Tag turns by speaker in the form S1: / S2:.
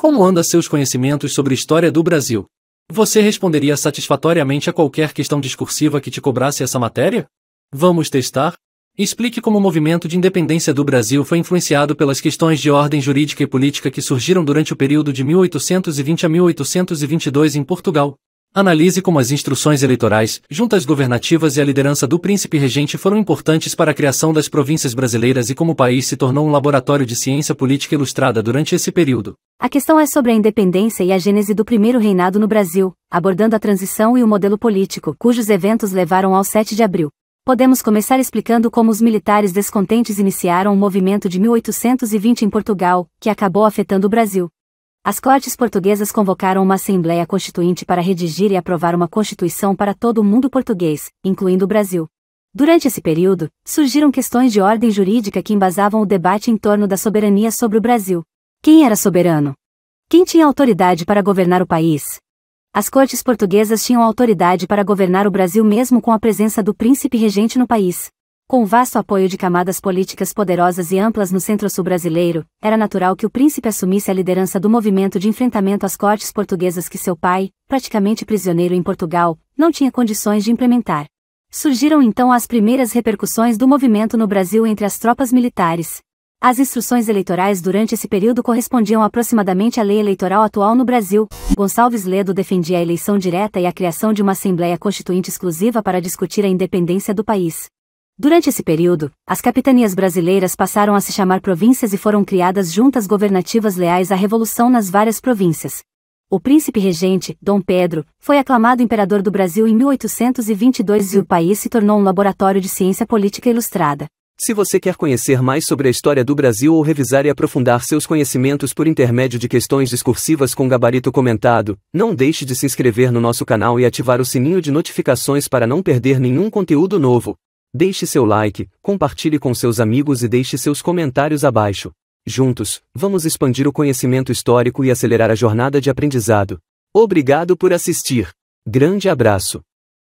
S1: Como anda seus conhecimentos sobre história do Brasil? Você responderia satisfatoriamente a qualquer questão discursiva que te cobrasse essa matéria? Vamos testar? Explique como o movimento de independência do Brasil foi influenciado pelas questões de ordem jurídica e política que surgiram durante o período de 1820 a 1822 em Portugal. Analise como as instruções eleitorais, juntas governativas e a liderança do príncipe regente foram importantes para a criação das províncias brasileiras e como o país se tornou um laboratório de ciência política ilustrada durante esse período.
S2: A questão é sobre a independência e a gênese do primeiro reinado no Brasil, abordando a transição e o modelo político, cujos eventos levaram ao 7 de abril. Podemos começar explicando como os militares descontentes iniciaram o um movimento de 1820 em Portugal, que acabou afetando o Brasil. As cortes portuguesas convocaram uma Assembleia Constituinte para redigir e aprovar uma Constituição para todo o mundo português, incluindo o Brasil. Durante esse período, surgiram questões de ordem jurídica que embasavam o debate em torno da soberania sobre o Brasil. Quem era soberano? Quem tinha autoridade para governar o país? As cortes portuguesas tinham autoridade para governar o Brasil mesmo com a presença do príncipe regente no país. Com o vasto apoio de camadas políticas poderosas e amplas no centro-sul brasileiro, era natural que o príncipe assumisse a liderança do movimento de enfrentamento às cortes portuguesas que seu pai, praticamente prisioneiro em Portugal, não tinha condições de implementar. Surgiram então as primeiras repercussões do movimento no Brasil entre as tropas militares. As instruções eleitorais durante esse período correspondiam aproximadamente à lei eleitoral atual no Brasil. Gonçalves Ledo defendia a eleição direta e a criação de uma Assembleia Constituinte exclusiva para discutir a independência do país. Durante esse período, as capitanias brasileiras passaram a se chamar províncias e foram criadas juntas governativas leais à revolução nas várias províncias. O príncipe regente, Dom Pedro, foi aclamado imperador do Brasil em 1822 e o país se tornou um laboratório de ciência política ilustrada.
S3: Se você quer conhecer mais sobre a história do Brasil ou revisar e aprofundar seus conhecimentos por intermédio de questões discursivas com gabarito comentado, não deixe de se inscrever no nosso canal e ativar o sininho de notificações para não perder nenhum conteúdo novo. Deixe seu like, compartilhe com seus amigos e deixe seus comentários abaixo. Juntos, vamos expandir o conhecimento histórico e acelerar a jornada de aprendizado. Obrigado por assistir. Grande abraço.